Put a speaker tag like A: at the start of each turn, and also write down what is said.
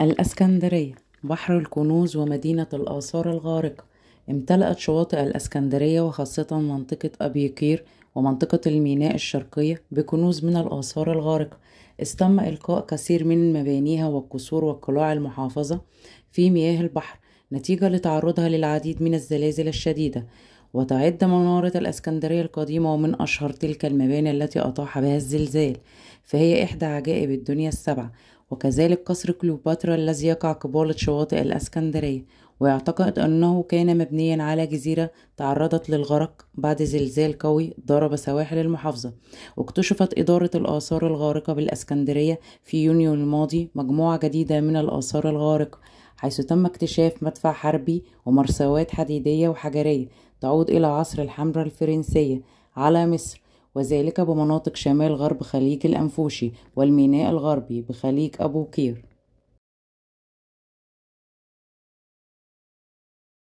A: الاسكندريه بحر الكنوز ومدينه الاثار الغارقه امتلأت شواطئ الاسكندريه وخاصه منطقه ابيقير ومنطقه الميناء الشرقيه بكنوز من الاثار الغارقه استم القاء كثير من مبانيها والقصور والقلاع المحافظه في مياه البحر نتيجه لتعرضها للعديد من الزلازل الشديده وتعد منارة الإسكندرية القديمة ومن أشهر تلك المباني التي أطاح بها الزلزال فهي إحدى عجائب الدنيا السبعة وكذلك قصر كليوباترا الذي يقع قبالة شواطئ الأسكندرية ويعتقد أنه كان مبنيا على جزيرة تعرضت للغرق بعد زلزال قوي ضرب سواحل المحافظة واكتشفت إدارة الآثار الغارقة بالأسكندرية في يونيو الماضي مجموعة جديدة من الآثار الغارقة حيث تم اكتشاف مدفع حربي ومرسوات حديدية وحجرية تعود إلى عصر الحمرة الفرنسية على مصر وذلك بمناطق شمال غرب خليج الأنفوشي والميناء الغربي بخليج أبو كير